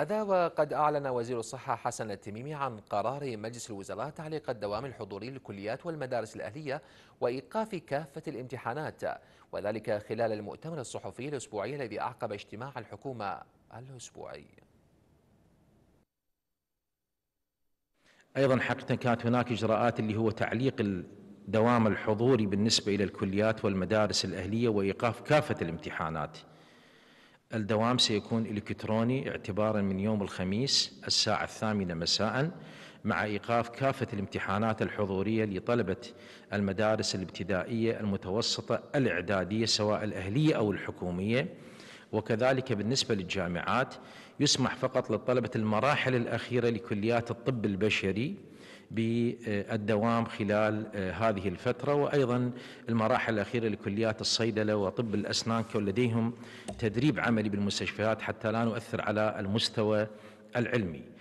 هذا وقد أعلن وزير الصحة حسن التميمي عن قرار مجلس الوزراء تعليق الدوام الحضوري للكليات والمدارس الأهلية وإيقاف كافة الامتحانات وذلك خلال المؤتمر الصحفي الأسبوعي الذي أعقب اجتماع الحكومة الأسبوعي أيضا حقيقة كانت هناك إجراءات اللي هو تعليق الدوام الحضوري بالنسبة إلى الكليات والمدارس الأهلية وإيقاف كافة الامتحانات الدوام سيكون إلكتروني اعتبارا من يوم الخميس الساعة الثامنة مساء مع إيقاف كافة الامتحانات الحضورية لطلبة المدارس الابتدائية المتوسطة الإعدادية سواء الأهلية أو الحكومية وكذلك بالنسبة للجامعات يسمح فقط لطلبة المراحل الأخيرة لكليات الطب البشري بالدوام خلال آه، هذه الفترة وأيضا المراحل الأخيرة لكليات الصيدلة وطب الأسنان كون لديهم تدريب عملي بالمستشفيات حتى لا نؤثر على المستوى العلمي